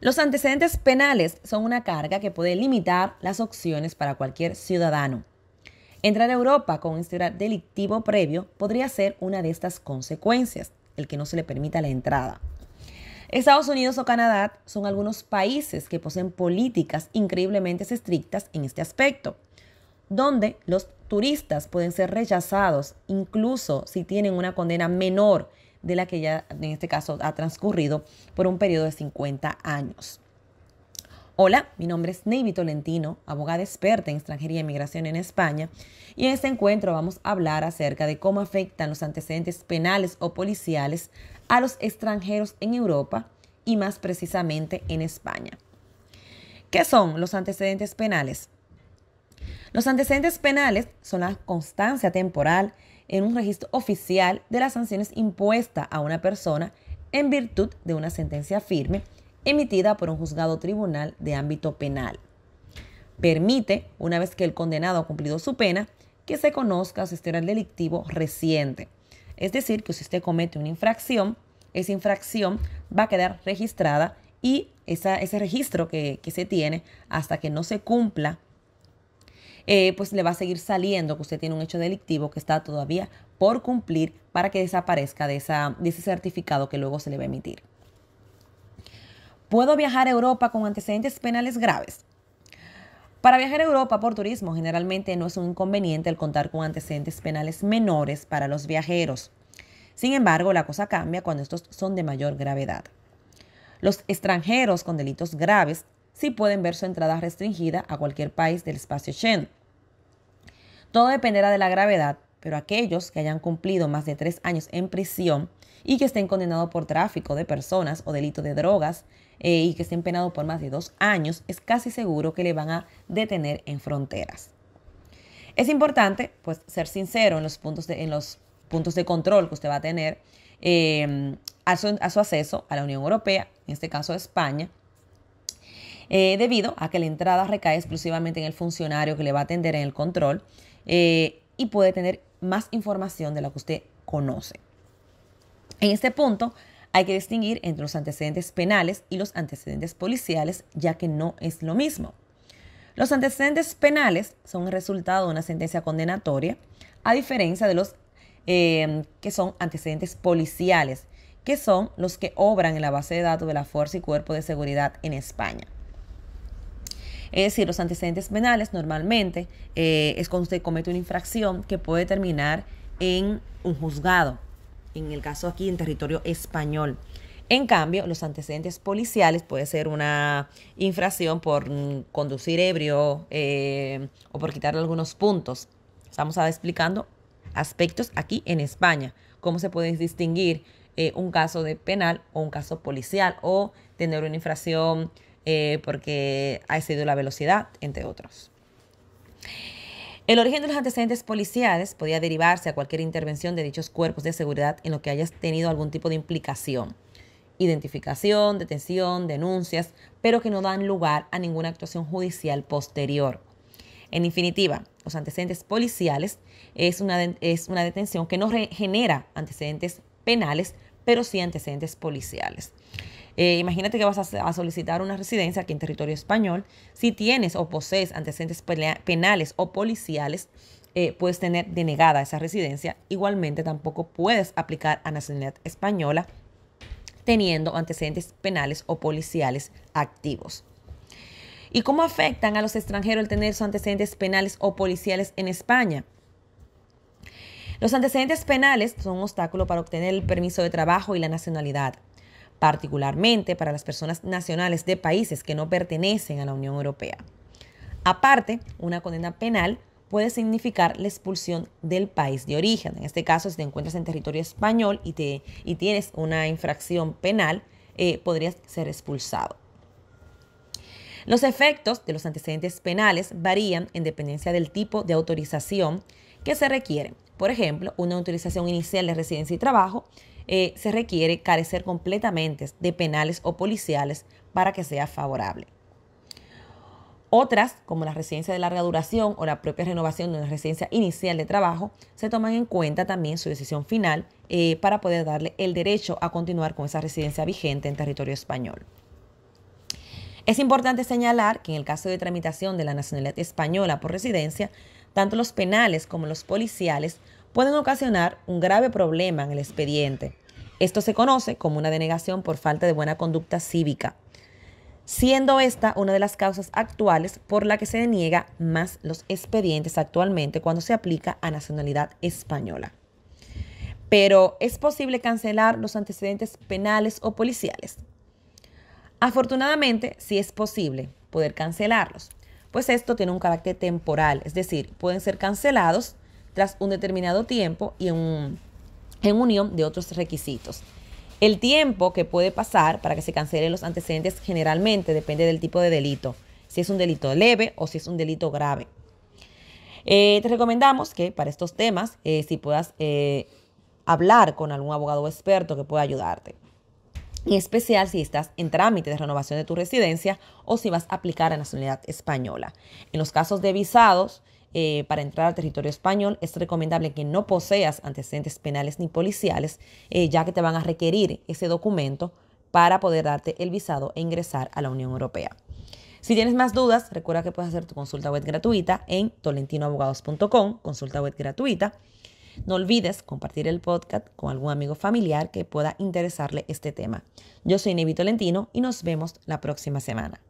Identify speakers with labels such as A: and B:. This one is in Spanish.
A: Los antecedentes penales son una carga que puede limitar las opciones para cualquier ciudadano. Entrar a Europa con un historial este delictivo previo podría ser una de estas consecuencias, el que no se le permita la entrada. Estados Unidos o Canadá son algunos países que poseen políticas increíblemente estrictas en este aspecto, donde los turistas pueden ser rechazados incluso si tienen una condena menor de la que ya en este caso ha transcurrido por un periodo de 50 años. Hola, mi nombre es nevi Tolentino, abogada experta en extranjería y e migración en España, y en este encuentro vamos a hablar acerca de cómo afectan los antecedentes penales o policiales a los extranjeros en Europa y más precisamente en España. ¿Qué son los antecedentes penales? Los antecedentes penales son la constancia temporal en un registro oficial de las sanciones impuestas a una persona en virtud de una sentencia firme emitida por un juzgado tribunal de ámbito penal. Permite, una vez que el condenado ha cumplido su pena, que se conozca su el delictivo reciente. Es decir, que si usted comete una infracción, esa infracción va a quedar registrada y ese registro que se tiene hasta que no se cumpla eh, pues le va a seguir saliendo que usted tiene un hecho delictivo que está todavía por cumplir para que desaparezca de, esa, de ese certificado que luego se le va a emitir. ¿Puedo viajar a Europa con antecedentes penales graves? Para viajar a Europa por turismo generalmente no es un inconveniente el contar con antecedentes penales menores para los viajeros. Sin embargo, la cosa cambia cuando estos son de mayor gravedad. Los extranjeros con delitos graves sí pueden ver su entrada restringida a cualquier país del espacio Schengen, no dependerá de la gravedad, pero aquellos que hayan cumplido más de tres años en prisión y que estén condenados por tráfico de personas o delito de drogas eh, y que estén penados por más de dos años, es casi seguro que le van a detener en fronteras. Es importante pues, ser sincero en los puntos de, los puntos de control que usted va a tener eh, a, su, acceso a la Unión Europea, en este caso España, eh, debido a que la entrada recae exclusivamente en el funcionario que le va a atender en el control eh, y puede tener más información de la que usted conoce. En este punto hay que distinguir entre los antecedentes penales y los antecedentes policiales, ya que no es lo mismo. Los antecedentes penales son el resultado de una sentencia condenatoria, a diferencia de los eh, que son antecedentes policiales, que son los que obran en la base de datos de la Fuerza y Cuerpo de Seguridad en España. Es decir, los antecedentes penales normalmente eh, es cuando usted comete una infracción que puede terminar en un juzgado, en el caso aquí en territorio español. En cambio, los antecedentes policiales puede ser una infracción por mm, conducir ebrio eh, o por quitarle algunos puntos. Estamos explicando aspectos aquí en España, cómo se puede distinguir eh, un caso de penal o un caso policial o tener una infracción eh, porque ha excedido la velocidad, entre otros. El origen de los antecedentes policiales podía derivarse a cualquier intervención de dichos cuerpos de seguridad en lo que hayas tenido algún tipo de implicación. Identificación, detención, denuncias, pero que no dan lugar a ninguna actuación judicial posterior. En definitiva, los antecedentes policiales es una, es una detención que no genera antecedentes penales, pero sí antecedentes policiales. Eh, imagínate que vas a, solicitar una residencia aquí en territorio español. Si tienes o posees antecedentes penales o policiales, eh, puedes tener denegada esa residencia. Igualmente, tampoco puedes aplicar a nacionalidad española teniendo antecedentes penales o policiales activos. ¿Y cómo afectan a los extranjeros el tener sus antecedentes penales o policiales en España? Los antecedentes penales son un obstáculo para obtener el permiso de trabajo y la nacionalidad particularmente para las personas nacionales de países que no pertenecen a la Unión Europea. Aparte, una condena penal puede significar la expulsión del país de origen. En este caso, si te encuentras en territorio español y, te, y tienes una infracción penal, eh, podrías ser expulsado. Los efectos de los antecedentes penales varían en dependencia del tipo de autorización que se requiere. Por ejemplo, una autorización inicial de residencia y trabajo eh, se requiere carecer completamente de penales o policiales para que sea favorable. Otras, como la residencia de larga duración o la propia renovación de una residencia inicial de trabajo, se toman en cuenta también su decisión final eh, para poder darle el derecho a continuar con esa residencia vigente en territorio español. Es importante señalar que en el caso de tramitación de la nacionalidad española por residencia, tanto los penales como los policiales pueden ocasionar un grave problema en el expediente. Esto se conoce como una denegación por falta de buena conducta cívica, siendo esta una de las causas actuales por la que se deniega más los expedientes actualmente cuando se aplica a nacionalidad española. Pero ¿es posible cancelar los antecedentes penales o policiales? Afortunadamente, sí es posible poder cancelarlos, pues esto tiene un carácter temporal, es decir, pueden ser cancelados un determinado tiempo y en, unión de otros requisitos. El tiempo que puede pasar para que se cancelen los antecedentes generalmente depende del tipo de delito, si es un delito leve o si es un delito grave. Eh, te recomendamos que para estos temas, eh, si puedas eh, hablar con algún abogado experto que pueda ayudarte. En especial si estás en trámite de renovación de tu residencia o si vas a aplicar a nacionalidad española. En los casos de visados, eh, para entrar al territorio español, es recomendable que no poseas antecedentes penales ni policiales, eh, ya que te van a requerir ese documento para poder darte el visado e ingresar a la Unión Europea. Si tienes más dudas, recuerda que puedes hacer tu consulta web gratuita en tolentinoabogados.com, consulta web gratuita. No olvides compartir el podcast con algún amigo familiar que pueda interesarle este tema. Yo soy Nevi Tolentino y nos vemos la próxima semana.